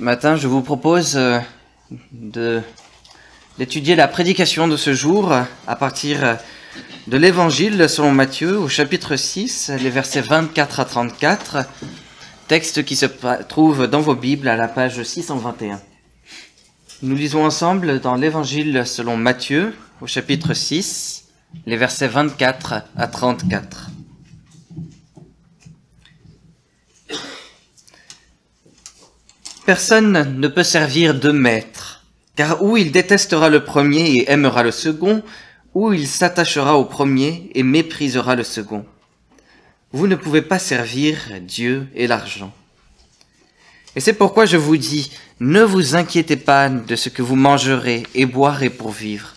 Ce matin, je vous propose euh, d'étudier la prédication de ce jour à partir euh, de l'évangile selon Matthieu au chapitre 6, les versets 24 à 34, texte qui se trouve dans vos Bibles à la page 621. Nous lisons ensemble dans l'évangile selon Matthieu au chapitre 6, les versets 24 à 34. Personne ne peut servir deux maîtres, car ou il détestera le premier et aimera le second, ou il s'attachera au premier et méprisera le second. Vous ne pouvez pas servir Dieu et l'argent. Et c'est pourquoi je vous dis, ne vous inquiétez pas de ce que vous mangerez et boirez pour vivre,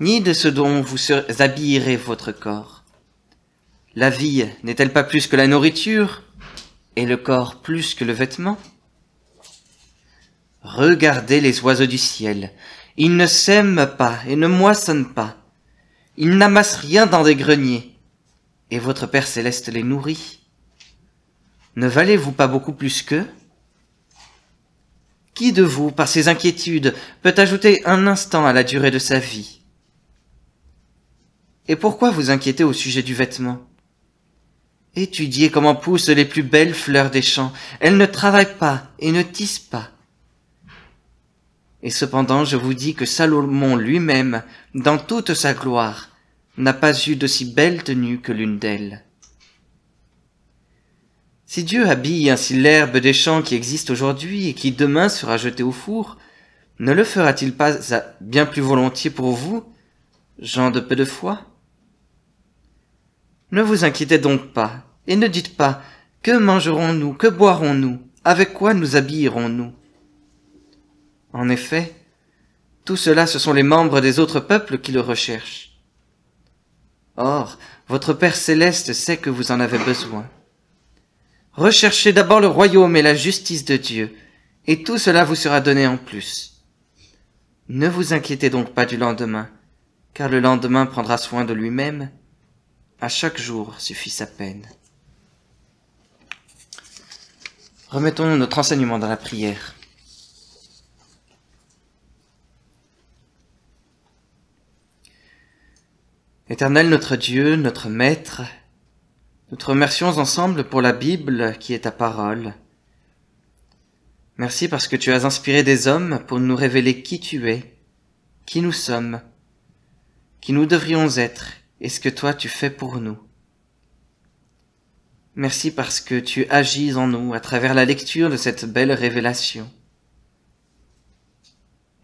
ni de ce dont vous habillerez votre corps. La vie n'est-elle pas plus que la nourriture, et le corps plus que le vêtement Regardez les oiseaux du ciel. Ils ne sèment pas et ne moissonnent pas. Ils n'amassent rien dans des greniers. Et votre Père céleste les nourrit. Ne valez-vous pas beaucoup plus qu'eux Qui de vous, par ses inquiétudes, peut ajouter un instant à la durée de sa vie Et pourquoi vous inquiétez au sujet du vêtement Étudiez comment poussent les plus belles fleurs des champs. Elles ne travaillent pas et ne tissent pas. Et cependant je vous dis que Salomon lui-même, dans toute sa gloire, n'a pas eu d'aussi belle tenue que l'une d'elles. Si Dieu habille ainsi l'herbe des champs qui existe aujourd'hui et qui demain sera jetée au four, ne le fera-t-il pas bien plus volontiers pour vous, gens de peu de foi Ne vous inquiétez donc pas, et ne dites pas, que mangerons-nous, que boirons-nous, avec quoi nous habillerons-nous en effet, tout cela ce sont les membres des autres peuples qui le recherchent. Or, votre Père céleste sait que vous en avez besoin. Recherchez d'abord le royaume et la justice de Dieu, et tout cela vous sera donné en plus. Ne vous inquiétez donc pas du lendemain, car le lendemain prendra soin de lui-même. À chaque jour suffit sa peine. Remettons notre enseignement dans la prière. Éternel notre Dieu, notre Maître, nous te remercions ensemble pour la Bible qui est ta parole. Merci parce que tu as inspiré des hommes pour nous révéler qui tu es, qui nous sommes, qui nous devrions être et ce que toi tu fais pour nous. Merci parce que tu agis en nous à travers la lecture de cette belle révélation.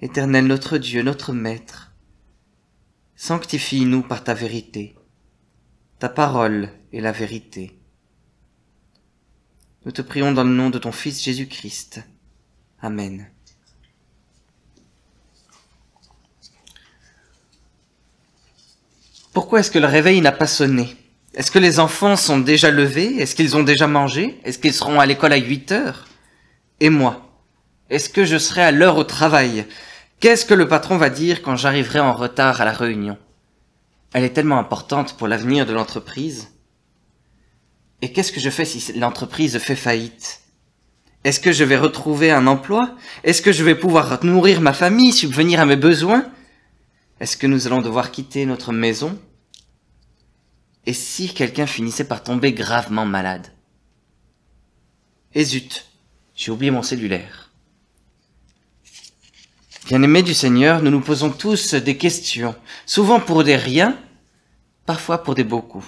Éternel notre Dieu, notre Maître, Sanctifie-nous par ta vérité. Ta parole est la vérité. Nous te prions dans le nom de ton Fils Jésus-Christ. Amen. Pourquoi est-ce que le réveil n'a pas sonné Est-ce que les enfants sont déjà levés Est-ce qu'ils ont déjà mangé Est-ce qu'ils seront à l'école à 8 heures Et moi Est-ce que je serai à l'heure au travail Qu'est-ce que le patron va dire quand j'arriverai en retard à la réunion Elle est tellement importante pour l'avenir de l'entreprise. Et qu'est-ce que je fais si l'entreprise fait faillite Est-ce que je vais retrouver un emploi Est-ce que je vais pouvoir nourrir ma famille, subvenir à mes besoins Est-ce que nous allons devoir quitter notre maison Et si quelqu'un finissait par tomber gravement malade Et eh zut, j'ai oublié mon cellulaire. Bien-aimés du Seigneur, nous nous posons tous des questions, souvent pour des riens, parfois pour des beaucoup.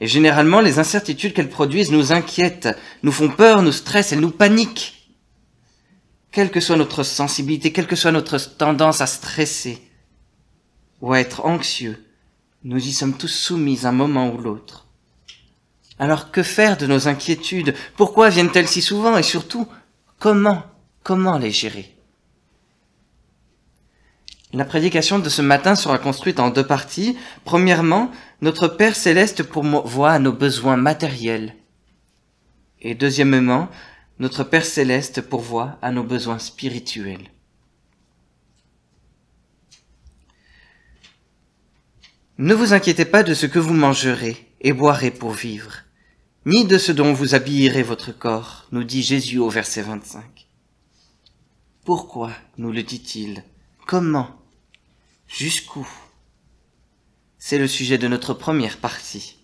Et généralement, les incertitudes qu'elles produisent nous inquiètent, nous font peur, nous stressent, elles nous paniquent. Quelle que soit notre sensibilité, quelle que soit notre tendance à stresser ou à être anxieux, nous y sommes tous soumis un moment ou l'autre. Alors que faire de nos inquiétudes Pourquoi viennent-elles si souvent Et surtout, comment, comment les gérer la prédication de ce matin sera construite en deux parties. Premièrement, notre Père céleste pourvoit à nos besoins matériels. Et deuxièmement, notre Père céleste pourvoit à nos besoins spirituels. Ne vous inquiétez pas de ce que vous mangerez et boirez pour vivre, ni de ce dont vous habillerez votre corps, nous dit Jésus au verset 25. Pourquoi nous le dit-il Comment Jusqu'où C'est le sujet de notre première partie.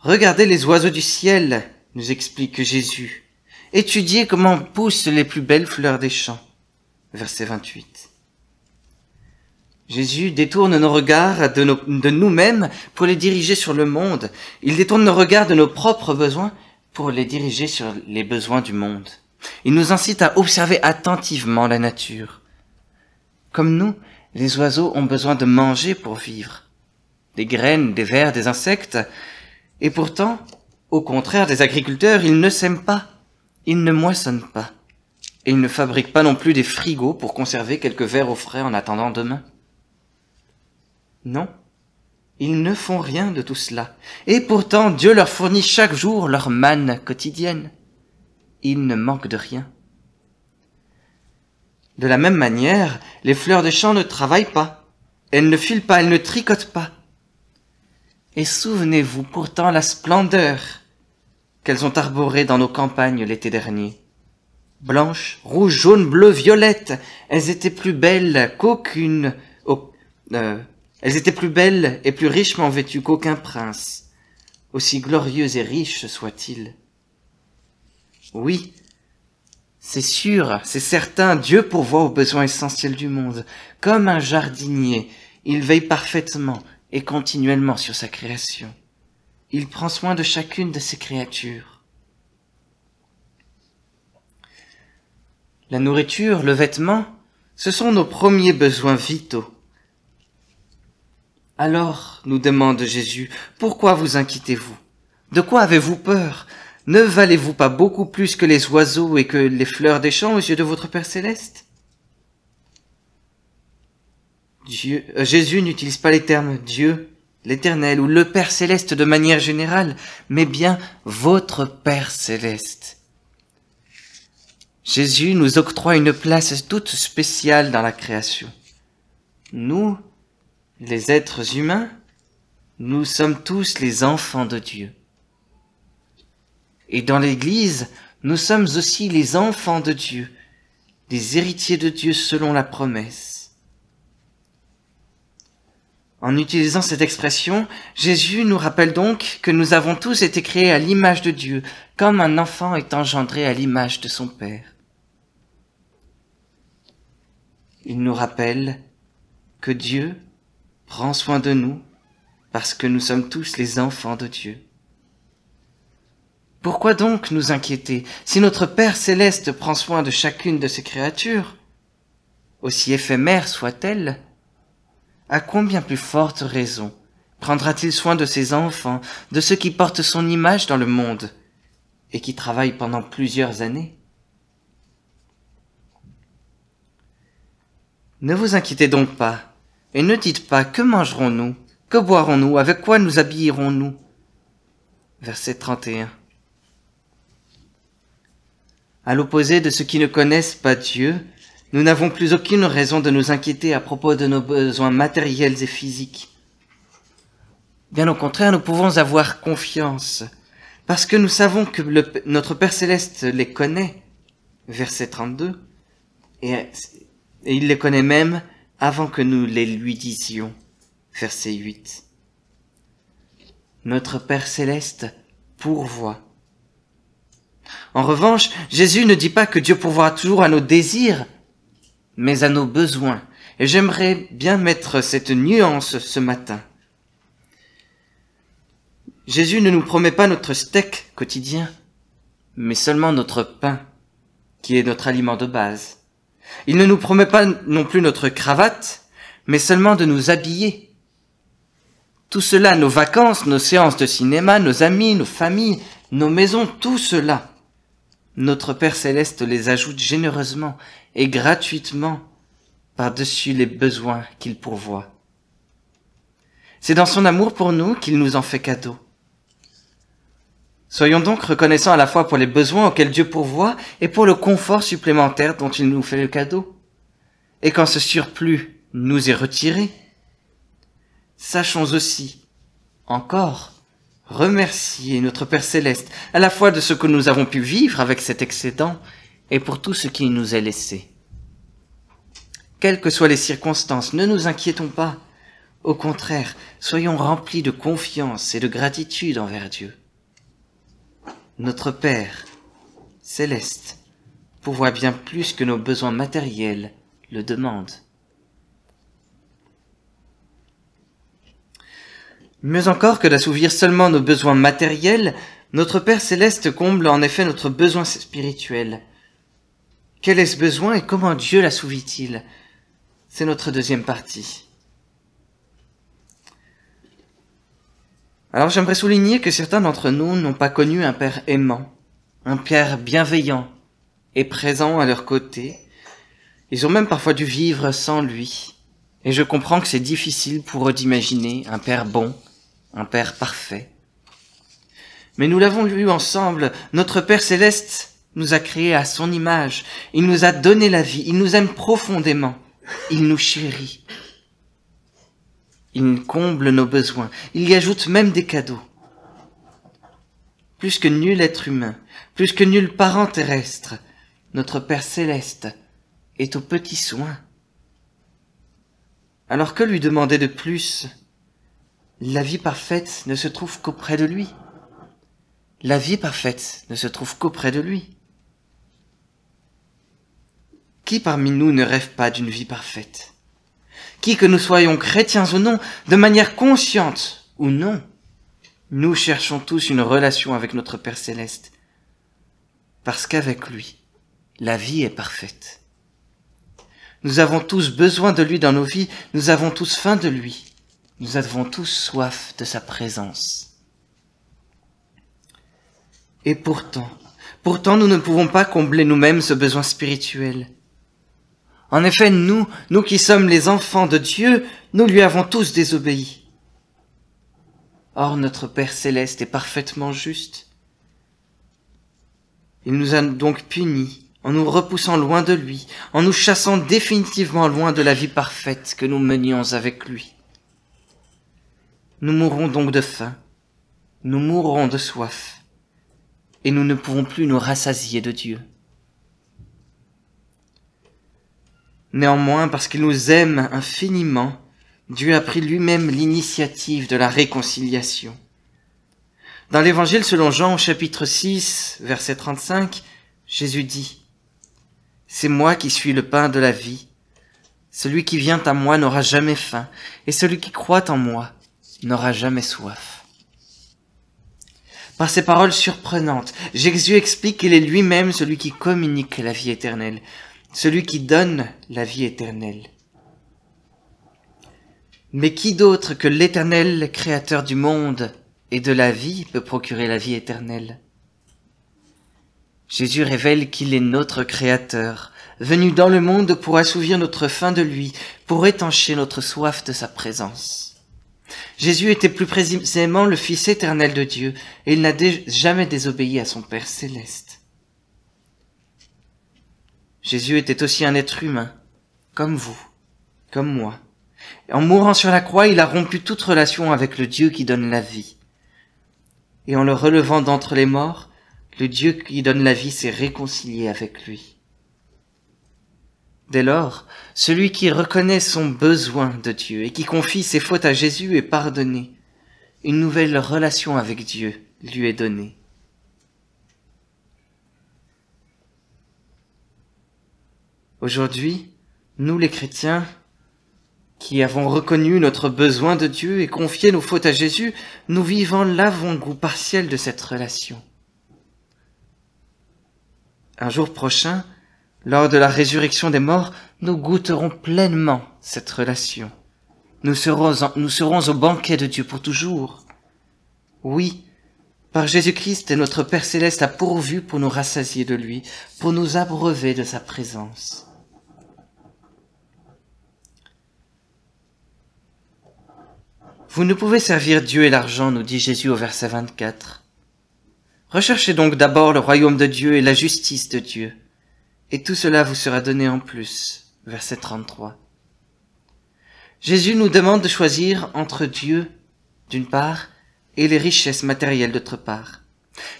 Regardez les oiseaux du ciel, nous explique Jésus. Étudiez comment poussent les plus belles fleurs des champs. Verset 28. Jésus détourne nos regards de, de nous-mêmes pour les diriger sur le monde. Il détourne nos regards de nos propres besoins pour les diriger sur les besoins du monde. Il nous incite à observer attentivement la nature. Comme nous, les oiseaux ont besoin de manger pour vivre, des graines, des vers, des insectes, et pourtant, au contraire des agriculteurs, ils ne sèment pas, ils ne moissonnent pas, et ils ne fabriquent pas non plus des frigos pour conserver quelques vers au frais en attendant demain. Non, ils ne font rien de tout cela, et pourtant Dieu leur fournit chaque jour leur manne quotidienne. Ils ne manquent de rien. De la même manière, les fleurs de champs ne travaillent pas. Elles ne filent pas, elles ne tricotent pas. Et souvenez-vous pourtant la splendeur qu'elles ont arborée dans nos campagnes l'été dernier. Blanches, rouges, jaunes, bleues, violettes, elles étaient plus belles qu'aucune... Euh, elles étaient plus belles et plus richement vêtues qu'aucun prince, aussi glorieux et riche soit-il. Oui, c'est sûr, c'est certain, Dieu pourvoit aux besoins essentiels du monde. Comme un jardinier, il veille parfaitement et continuellement sur sa création. Il prend soin de chacune de ses créatures. La nourriture, le vêtement, ce sont nos premiers besoins vitaux. Alors, nous demande Jésus, pourquoi vous inquiétez-vous De quoi avez-vous peur ne valez-vous pas beaucoup plus que les oiseaux et que les fleurs des champs aux yeux de votre Père céleste euh, Jésus n'utilise pas les termes Dieu, l'Éternel ou le Père céleste de manière générale, mais bien votre Père céleste. Jésus nous octroie une place toute spéciale dans la création. Nous, les êtres humains, nous sommes tous les enfants de Dieu. Et dans l'Église, nous sommes aussi les enfants de Dieu, les héritiers de Dieu selon la promesse. En utilisant cette expression, Jésus nous rappelle donc que nous avons tous été créés à l'image de Dieu, comme un enfant est engendré à l'image de son Père. Il nous rappelle que Dieu prend soin de nous parce que nous sommes tous les enfants de Dieu. Pourquoi donc nous inquiéter si notre Père céleste prend soin de chacune de ses créatures Aussi éphémère soit-elle, à combien plus forte raison prendra-t-il soin de ses enfants, de ceux qui portent son image dans le monde et qui travaillent pendant plusieurs années Ne vous inquiétez donc pas, et ne dites pas que mangerons-nous, que boirons-nous, avec quoi nous habillerons-nous. Verset à l'opposé de ceux qui ne connaissent pas Dieu, nous n'avons plus aucune raison de nous inquiéter à propos de nos besoins matériels et physiques. Bien au contraire, nous pouvons avoir confiance, parce que nous savons que notre Père céleste les connaît, verset 32, et, et il les connaît même avant que nous les lui disions, verset 8. Notre Père céleste pourvoit en revanche, Jésus ne dit pas que Dieu pourvoira toujours à nos désirs, mais à nos besoins. Et j'aimerais bien mettre cette nuance ce matin. Jésus ne nous promet pas notre steak quotidien, mais seulement notre pain, qui est notre aliment de base. Il ne nous promet pas non plus notre cravate, mais seulement de nous habiller. Tout cela, nos vacances, nos séances de cinéma, nos amis, nos familles, nos maisons, tout cela notre Père céleste les ajoute généreusement et gratuitement par-dessus les besoins qu'il pourvoit. C'est dans son amour pour nous qu'il nous en fait cadeau. Soyons donc reconnaissants à la fois pour les besoins auxquels Dieu pourvoit et pour le confort supplémentaire dont il nous fait le cadeau. Et quand ce surplus nous est retiré, sachons aussi, encore, remercier notre Père céleste à la fois de ce que nous avons pu vivre avec cet excédent et pour tout ce qu'il nous est laissé. Quelles que soient les circonstances, ne nous inquiétons pas. Au contraire, soyons remplis de confiance et de gratitude envers Dieu. Notre Père céleste pourvoit bien plus que nos besoins matériels le demandent. Mieux encore que d'assouvir seulement nos besoins matériels, notre Père céleste comble en effet notre besoin spirituel. Quel est ce besoin et comment Dieu l'assouvit-il C'est notre deuxième partie. Alors j'aimerais souligner que certains d'entre nous n'ont pas connu un Père aimant, un Père bienveillant et présent à leur côté. Ils ont même parfois dû vivre sans lui. Et je comprends que c'est difficile pour eux d'imaginer un Père bon, un Père parfait. Mais nous l'avons lu ensemble, notre Père céleste nous a créés à son image, il nous a donné la vie, il nous aime profondément, il nous chérit, il comble nos besoins, il y ajoute même des cadeaux. Plus que nul être humain, plus que nul parent terrestre, notre Père céleste est au petits soins. Alors que lui demander de plus la vie parfaite ne se trouve qu'auprès de lui. La vie parfaite ne se trouve qu'auprès de lui. Qui parmi nous ne rêve pas d'une vie parfaite Qui que nous soyons chrétiens ou non, de manière consciente ou non, nous cherchons tous une relation avec notre Père céleste, parce qu'avec lui, la vie est parfaite. Nous avons tous besoin de lui dans nos vies, nous avons tous faim de lui. Nous avons tous soif de sa présence. Et pourtant, pourtant nous ne pouvons pas combler nous-mêmes ce besoin spirituel. En effet, nous, nous qui sommes les enfants de Dieu, nous lui avons tous désobéi. Or notre Père céleste est parfaitement juste. Il nous a donc punis en nous repoussant loin de lui, en nous chassant définitivement loin de la vie parfaite que nous menions avec lui. Nous mourrons donc de faim, nous mourrons de soif, et nous ne pouvons plus nous rassasier de Dieu. Néanmoins, parce qu'il nous aime infiniment, Dieu a pris lui-même l'initiative de la réconciliation. Dans l'évangile selon Jean chapitre 6, verset 35, Jésus dit, C'est moi qui suis le pain de la vie. Celui qui vient à moi n'aura jamais faim, et celui qui croit en moi n'aura jamais soif. Par ces paroles surprenantes, Jésus explique qu'il est lui-même celui qui communique la vie éternelle, celui qui donne la vie éternelle. Mais qui d'autre que l'Éternel, Créateur du monde et de la vie, peut procurer la vie éternelle Jésus révèle qu'il est notre Créateur, venu dans le monde pour assouvir notre faim de lui, pour étancher notre soif de sa présence. Jésus était plus précisément le Fils éternel de Dieu, et il n'a jamais désobéi à son Père céleste. Jésus était aussi un être humain, comme vous, comme moi. en mourant sur la croix, il a rompu toute relation avec le Dieu qui donne la vie. Et en le relevant d'entre les morts, le Dieu qui donne la vie s'est réconcilié avec lui. Dès lors, celui qui reconnaît son besoin de Dieu et qui confie ses fautes à Jésus est pardonné. Une nouvelle relation avec Dieu lui est donnée. Aujourd'hui, nous les chrétiens, qui avons reconnu notre besoin de Dieu et confié nos fautes à Jésus, nous vivons l'avant-goût partiel de cette relation. Un jour prochain, lors de la résurrection des morts, nous goûterons pleinement cette relation. Nous serons, au banquet de Dieu pour toujours. Oui, par Jésus-Christ et notre Père céleste a pourvu pour nous rassasier de lui, pour nous abreuver de sa présence. Vous ne pouvez servir Dieu et l'argent, nous dit Jésus au verset 24. Recherchez donc d'abord le royaume de Dieu et la justice de Dieu et tout cela vous sera donné en plus. Verset 33. Jésus nous demande de choisir entre Dieu, d'une part, et les richesses matérielles, d'autre part.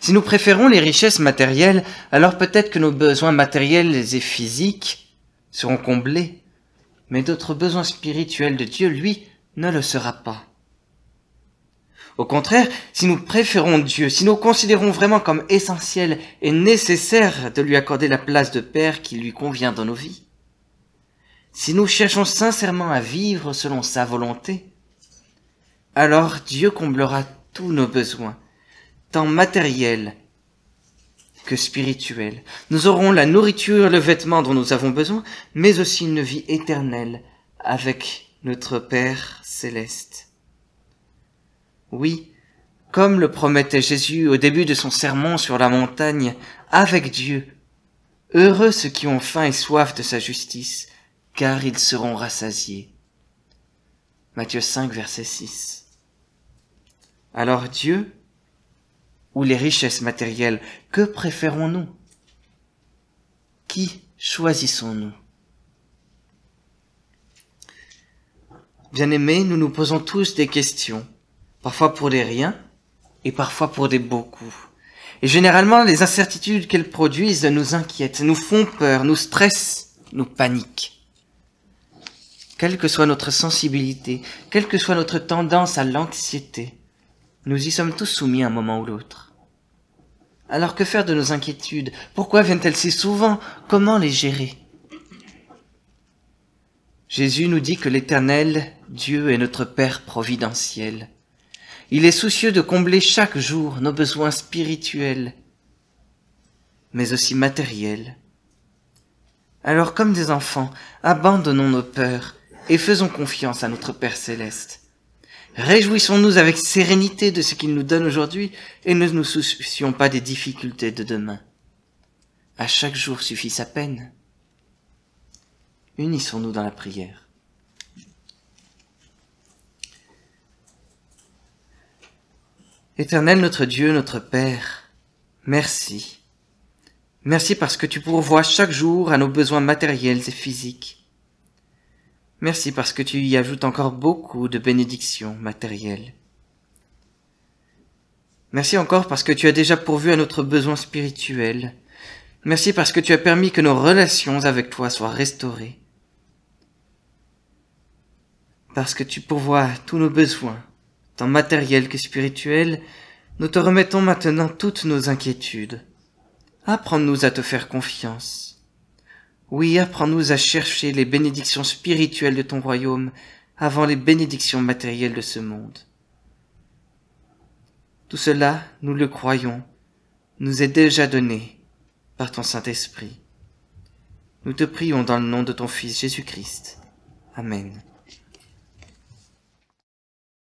Si nous préférons les richesses matérielles, alors peut-être que nos besoins matériels et physiques seront comblés, mais d'autres besoins spirituels de Dieu, lui, ne le sera pas. Au contraire, si nous préférons Dieu, si nous considérons vraiment comme essentiel et nécessaire de lui accorder la place de Père qui lui convient dans nos vies, si nous cherchons sincèrement à vivre selon sa volonté, alors Dieu comblera tous nos besoins, tant matériels que spirituels. Nous aurons la nourriture, le vêtement dont nous avons besoin, mais aussi une vie éternelle avec notre Père céleste. Oui, comme le promettait Jésus au début de son sermon sur la montagne, avec Dieu. Heureux ceux qui ont faim et soif de sa justice, car ils seront rassasiés. Matthieu 5, verset 6. Alors Dieu ou les richesses matérielles, que préférons-nous Qui choisissons-nous Bien-aimés, nous nous posons tous des questions parfois pour des riens et parfois pour des beaucoup. Et généralement, les incertitudes qu'elles produisent nous inquiètent, nous font peur, nous stressent, nous paniquent. Quelle que soit notre sensibilité, quelle que soit notre tendance à l'anxiété, nous y sommes tous soumis à un moment ou l'autre. Alors que faire de nos inquiétudes Pourquoi viennent-elles si souvent Comment les gérer Jésus nous dit que l'Éternel, Dieu, est notre Père providentiel. Il est soucieux de combler chaque jour nos besoins spirituels, mais aussi matériels. Alors comme des enfants, abandonnons nos peurs et faisons confiance à notre Père céleste. Réjouissons-nous avec sérénité de ce qu'il nous donne aujourd'hui et ne nous soucions pas des difficultés de demain. À chaque jour suffit sa peine. Unissons-nous dans la prière. Éternel notre Dieu, notre Père, merci. Merci parce que tu pourvois chaque jour à nos besoins matériels et physiques. Merci parce que tu y ajoutes encore beaucoup de bénédictions matérielles. Merci encore parce que tu as déjà pourvu à notre besoin spirituel. Merci parce que tu as permis que nos relations avec toi soient restaurées. Parce que tu pourvois tous nos besoins tant matériel que spirituel, nous te remettons maintenant toutes nos inquiétudes. Apprends-nous à te faire confiance. Oui, apprends-nous à chercher les bénédictions spirituelles de ton royaume avant les bénédictions matérielles de ce monde. Tout cela, nous le croyons, nous est déjà donné par ton Saint-Esprit. Nous te prions dans le nom de ton Fils Jésus-Christ. Amen.